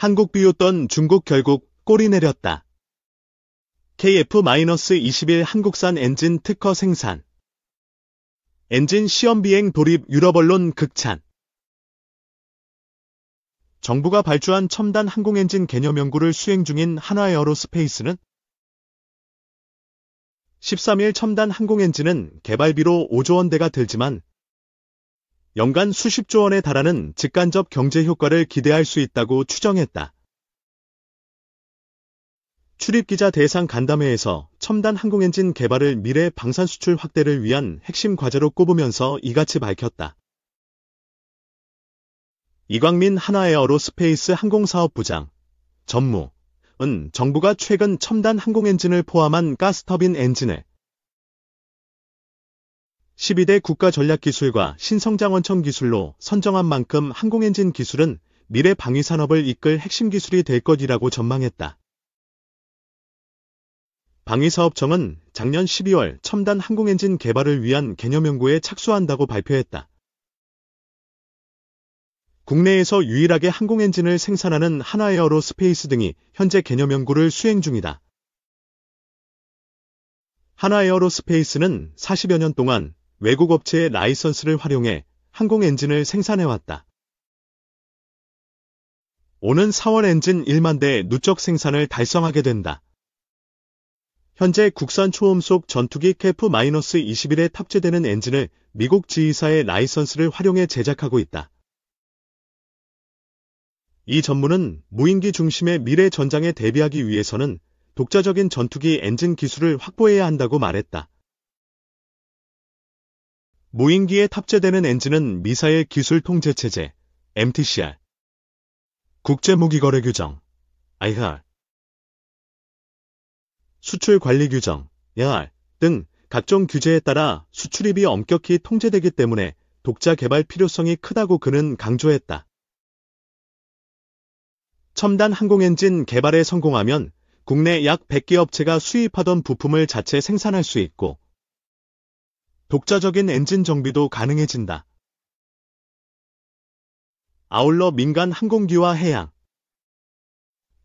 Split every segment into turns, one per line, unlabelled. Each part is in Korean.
한국 비웃던 중국 결국 꼬리 내렸다. KF-21 한국산 엔진 특허 생산 엔진 시험 비행 돌입 유럽 언론 극찬 정부가 발주한 첨단 항공엔진 개념 연구를 수행 중인 한화에어로스페이스는 13일 첨단 항공엔진은 개발비로 5조 원대가 들지만 연간 수십조 원에 달하는 직간접 경제 효과를 기대할 수 있다고 추정했다. 출입기자 대상 간담회에서 첨단 항공엔진 개발을 미래 방산 수출 확대를 위한 핵심 과제로 꼽으면서 이같이 밝혔다. 이광민 하나에어로 스페이스 항공사업 부장 전무은 정부가 최근 첨단 항공엔진을 포함한 가스터빈 엔진을 12대 국가전략기술과 신성장원청 기술로 선정한 만큼 항공엔진 기술은 미래 방위산업을 이끌 핵심 기술이 될 것이라고 전망했다. 방위사업청은 작년 12월 첨단 항공엔진 개발을 위한 개념 연구에 착수한다고 발표했다. 국내에서 유일하게 항공엔진을 생산하는 하나에어로 스페이스 등이 현재 개념 연구를 수행 중이다. 하나에어로 스페이스는 40여 년 동안 외국 업체의 라이선스를 활용해 항공 엔진을 생산해왔다. 오는 4월 엔진 1만 대 누적 생산을 달성하게 된다. 현재 국산 초음속 전투기 KF-21에 탑재되는 엔진을 미국 지휘사의 라이선스를 활용해 제작하고 있다. 이 전문은 무인기 중심의 미래 전장에 대비하기 위해서는 독자적인 전투기 엔진 기술을 확보해야 한다고 말했다. 무인기에 탑재되는 엔진은 미사일 기술 통제 체제 MTCR 국제 무기거래 규정 IR 수출 관리 규정 IR 등 각종 규제에 따라 수출입이 엄격히 통제되기 때문에 독자 개발 필요성이 크다고 그는 강조했다. 첨단 항공엔진 개발에 성공하면 국내 약 100개 업체가 수입하던 부품을 자체 생산할 수 있고 독자적인 엔진 정비도 가능해진다. 아울러 민간 항공기와 해양,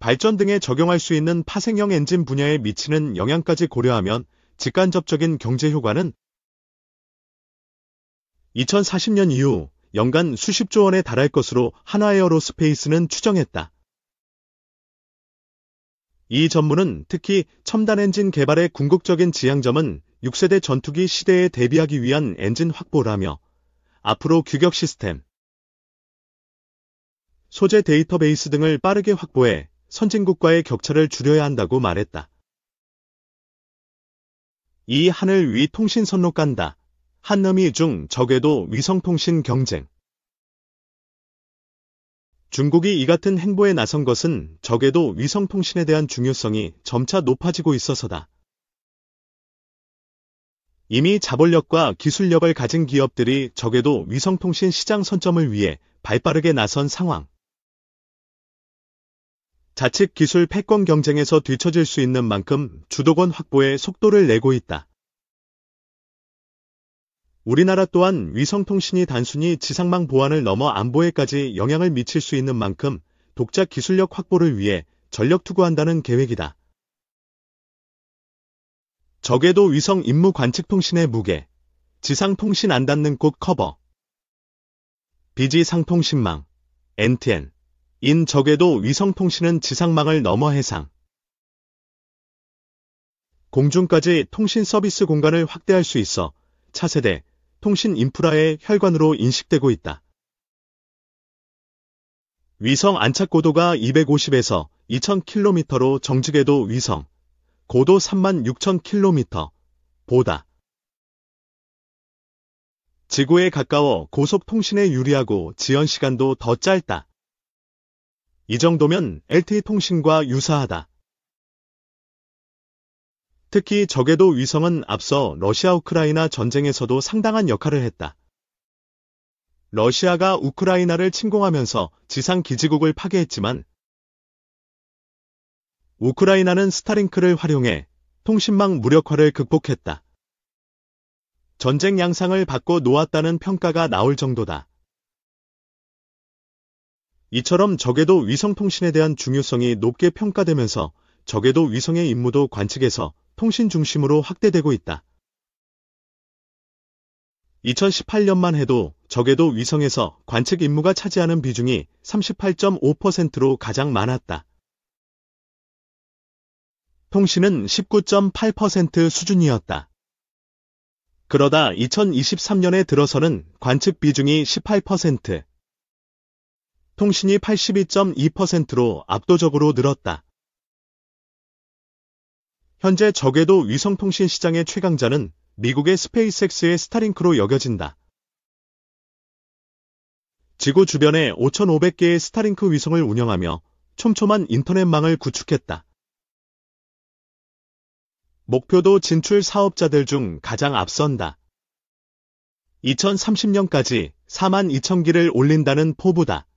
발전 등에 적용할 수 있는 파생형 엔진 분야에 미치는 영향까지 고려하면 직간접적인 경제 효과는 2040년 이후 연간 수십조 원에 달할 것으로 하나에어로스페이스는 추정했다. 이 전문은 특히 첨단 엔진 개발의 궁극적인 지향점은 6세대 전투기 시대에 대비하기 위한 엔진 확보라며 앞으로 규격 시스템, 소재 데이터베이스 등을 빠르게 확보해 선진국과의 격차를 줄여야 한다고 말했다. 이 하늘 위 통신 선로 깐다. 한남이 중 적에도 위성통신 경쟁. 중국이 이 같은 행보에 나선 것은 적에도 위성통신에 대한 중요성이 점차 높아지고 있어서다. 이미 자본력과 기술력을 가진 기업들이 적에도 위성통신 시장 선점을 위해 발빠르게 나선 상황. 자칫 기술 패권 경쟁에서 뒤처질 수 있는 만큼 주도권 확보에 속도를 내고 있다. 우리나라 또한 위성통신이 단순히 지상망 보안을 넘어 안보에까지 영향을 미칠 수 있는 만큼 독자 기술력 확보를 위해 전력 투구한다는 계획이다. 적외도 위성 임무 관측 통신의 무게, 지상 통신 안 닿는 곳 커버, 비지상 통신망, NTN, 인 적외도 위성 통신은 지상망을 넘어 해상, 공중까지 통신 서비스 공간을 확대할 수 있어 차세대 통신 인프라의 혈관으로 인식되고 있다. 위성 안착 고도가 250에서 2000km로 정직궤도 위성, 고도 36,000km 보다 지구에 가까워 고속 통신에 유리하고 지연 시간도 더 짧다. 이 정도면 LTE 통신과 유사하다. 특히 적에도 위성은 앞서 러시아 우크라이나 전쟁에서도 상당한 역할을 했다. 러시아가 우크라이나를 침공하면서 지상 기지국을 파괴했지만 우크라이나는 스타링크를 활용해 통신망 무력화를 극복했다. 전쟁 양상을 바꿔 놓았다는 평가가 나올 정도다. 이처럼 적에도 위성통신에 대한 중요성이 높게 평가되면서 적에도 위성의 임무도 관측해서 통신 중심으로 확대되고 있다. 2018년만 해도 적외도 위성에서 관측 임무가 차지하는 비중이 38.5%로 가장 많았다. 통신은 19.8% 수준이었다. 그러다 2023년에 들어서는 관측 비중이 18%, 통신이 82.2%로 압도적으로 늘었다. 현재 적외도 위성통신 시장의 최강자는 미국의 스페이스X의 스타링크로 여겨진다. 지구 주변에 5,500개의 스타링크 위성을 운영하며 촘촘한 인터넷망을 구축했다. 목표도 진출 사업자들 중 가장 앞선다. 2030년까지 4만 2천 기를 올린다는 포부다.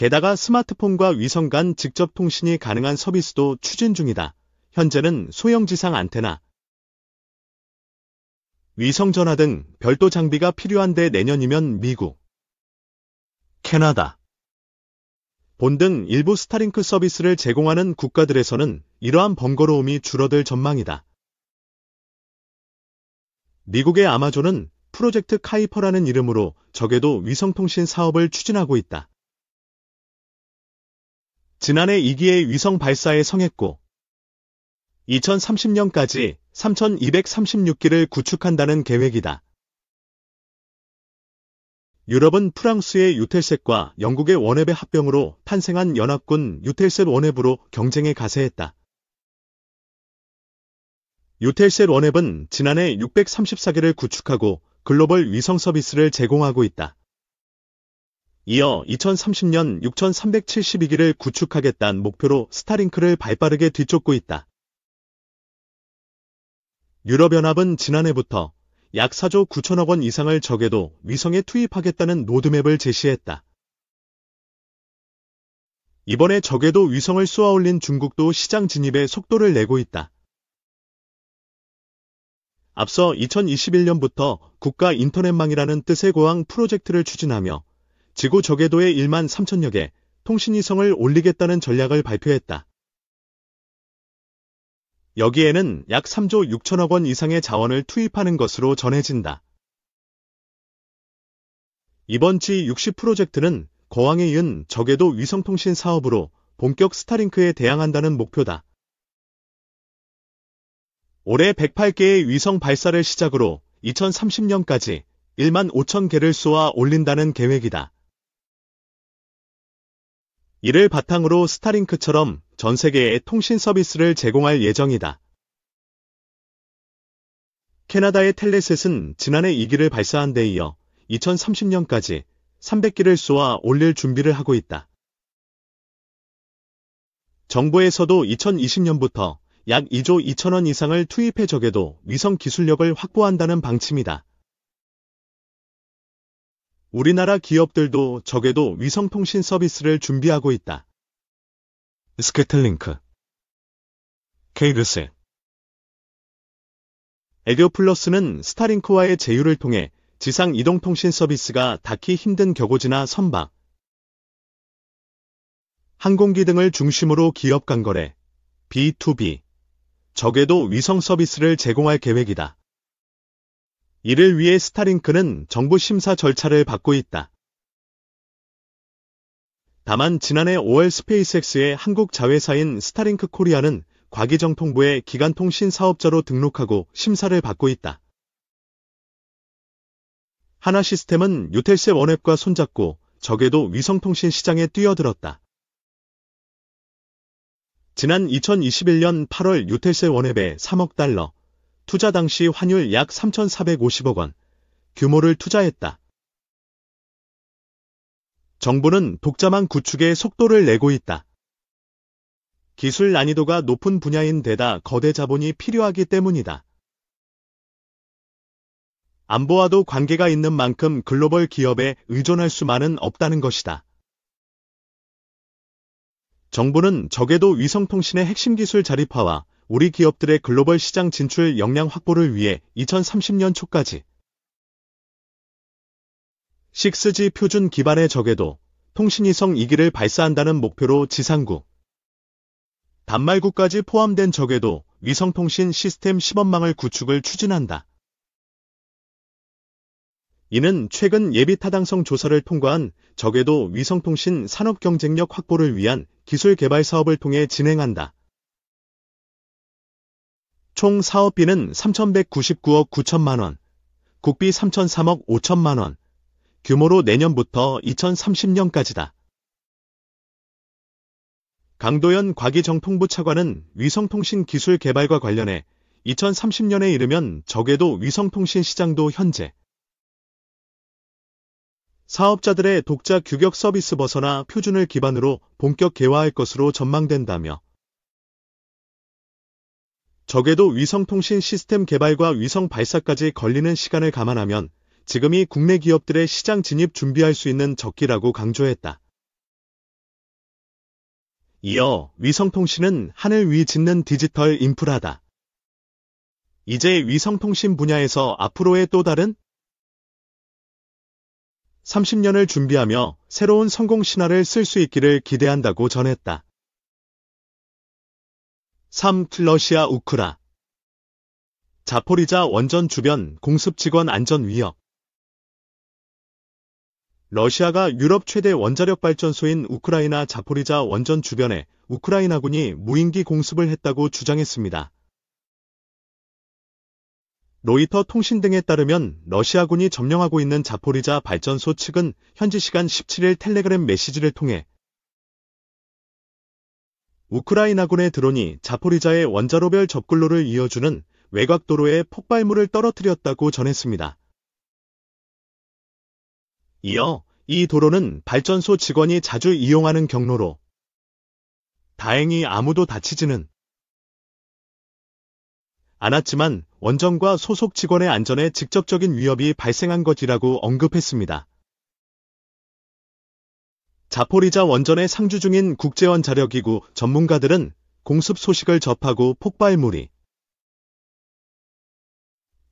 게다가 스마트폰과 위성 간 직접 통신이 가능한 서비스도 추진 중이다. 현재는 소형 지상 안테나, 위성 전화 등 별도 장비가 필요한데 내년이면 미국, 캐나다, 본 등 일부 스타링크 서비스를 제공하는 국가들에서는 이러한 번거로움이 줄어들 전망이다. 미국의 아마존은 프로젝트 카이퍼라는 이름으로 적에도 위성통신 사업을 추진하고 있다. 지난해 2기의 위성 발사에 성했고 2030년까지 3236기를 구축한다는 계획이다. 유럽은 프랑스의 유텔셋과 영국의 원앱의 합병으로 탄생한 연합군 유텔셋 원앱으로 경쟁에 가세했다. 유텔셋 원앱은 지난해 634개를 구축하고 글로벌 위성 서비스를 제공하고 있다. 이어 2030년 6372기를 구축하겠다는 목표로 스타링크를 발빠르게 뒤쫓고 있다. 유럽연합은 지난해부터 약 4조 9천억 원 이상을 적에도 위성에 투입하겠다는 로드맵을 제시했다. 이번에 적에도 위성을 쏘아올린 중국도 시장 진입에 속도를 내고 있다. 앞서 2021년부터 국가 인터넷망이라는 뜻의 고항 프로젝트를 추진하며 지구 저궤도에 1만 3천여 개 통신위성을 올리겠다는 전략을 발표했다. 여기에는 약 3조 6천억 원 이상의 자원을 투입하는 것으로 전해진다. 이번 G60 프로젝트는 거왕에 이은 저궤도 위성통신 사업으로 본격 스타링크에 대항한다는 목표다. 올해 108개의 위성 발사를 시작으로 2030년까지 1만 5천 개를 쏘아 올린다는 계획이다. 이를 바탕으로 스타링크처럼 전 세계에 통신 서비스를 제공할 예정이다. 캐나다의 텔레셋은 지난해 2기를 발사한 데 이어 2030년까지 300기를 쏘아 올릴 준비를 하고 있다. 정부에서도 2020년부터 약 2조 2천원 이상을 투입해 적에도 위성 기술력을 확보한다는 방침이다. 우리나라 기업들도 적에도 위성통신 서비스를 준비하고 있다. 스케틀링크 케이그스 애교플러스는 스타링크와의 제휴를 통해 지상 이동통신 서비스가 닿기 힘든 격오지나 선박, 항공기 등을 중심으로 기업 간 거래, B2B, 적에도 위성 서비스를 제공할 계획이다. 이를 위해 스타링크는 정부 심사 절차를 받고 있다. 다만 지난해 5월 스페이스X의 한국 자회사인 스타링크 코리아는 과기정통부의 기간통신 사업자로 등록하고 심사를 받고 있다. 하나 시스템은 유텔셀 원앱과 손잡고 적에도 위성통신 시장에 뛰어들었다. 지난 2021년 8월 유텔셀 원앱에 3억 달러, 투자 당시 환율 약 3,450억 원 규모를 투자했다. 정부는 독자망 구축에 속도를 내고 있다. 기술 난이도가 높은 분야인 데다 거대 자본이 필요하기 때문이다. 안보와도 관계가 있는 만큼 글로벌 기업에 의존할 수만은 없다는 것이다. 정부는 적에도 위성통신의 핵심 기술 자립화와 우리 기업들의 글로벌 시장 진출 역량 확보를 위해 2030년 초까지 6G 표준 기반의 적에도 통신위성 2기를 발사한다는 목표로 지상국, 단말구까지 포함된 적에도 위성통신 시스템 시범망을 구축을 추진한다. 이는 최근 예비 타당성 조사를 통과한 적에도 위성통신 산업 경쟁력 확보를 위한 기술 개발 사업을 통해 진행한다. 총 사업비는 3,199억 9천만 원, 국비 3,003억 5천만 원, 규모로 내년부터 2030년까지다. 강도연 과기정통부 차관은 위성통신 기술 개발과 관련해 2030년에 이르면 적에도 위성통신 시장도 현재 사업자들의 독자 규격 서비스 벗어나 표준을 기반으로 본격 개화할 것으로 전망된다며 적에도 위성통신 시스템 개발과 위성 발사까지 걸리는 시간을 감안하면 지금이 국내 기업들의 시장 진입 준비할 수 있는 적기라고 강조했다. 이어 위성통신은 하늘 위 짓는 디지털 인프라다. 이제 위성통신 분야에서 앞으로의 또 다른 30년을 준비하며 새로운 성공 신화를 쓸 수 있기를 기대한다고 전했다. 3. 러시아 우크라 자포리자 원전 주변 공습 직원 안전 위협 러시아가 유럽 최대 원자력 발전소인 우크라이나 자포리자 원전 주변에 우크라이나군이 무인기 공습을 했다고 주장했습니다. 로이터 통신 등에 따르면 러시아군이 점령하고 있는 자포리자 발전소 측은 현지 시간 17일 텔레그램 메시지를 통해 우크라이나군의 드론이 자포리자의 원자로별 접근로를 이어주는 외곽도로에 폭발물을 떨어뜨렸다고 전했습니다. 이어 이 도로는 발전소 직원이 자주 이용하는 경로로 다행히 아무도 다치지는 않았지만 원전과 소속 직원의 안전에 직접적인 위협이 발생한 것이라고 언급했습니다. 자포리자 원전의 상주 중인 국제원 자력기구 전문가들은 공습 소식을 접하고 폭발물이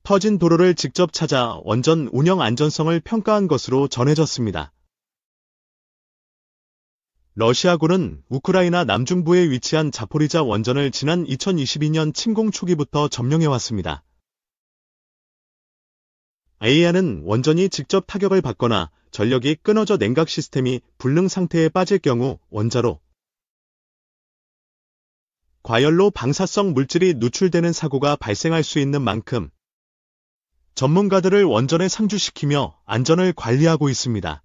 터진 도로를 직접 찾아 원전 운영 안전성을 평가한 것으로 전해졌습니다. 러시아군은 우크라이나 남중부에 위치한 자포리자 원전을 지난 2022년 침공 초기부터 점령해왔습니다. AI는 원전이 직접 타격을 받거나 전력이 끊어져 냉각 시스템이 불능 상태에 빠질 경우 원자로 과열로 방사성 물질이 누출되는 사고가 발생할 수 있는 만큼 전문가들을 원전에 상주시키며 안전을 관리하고 있습니다.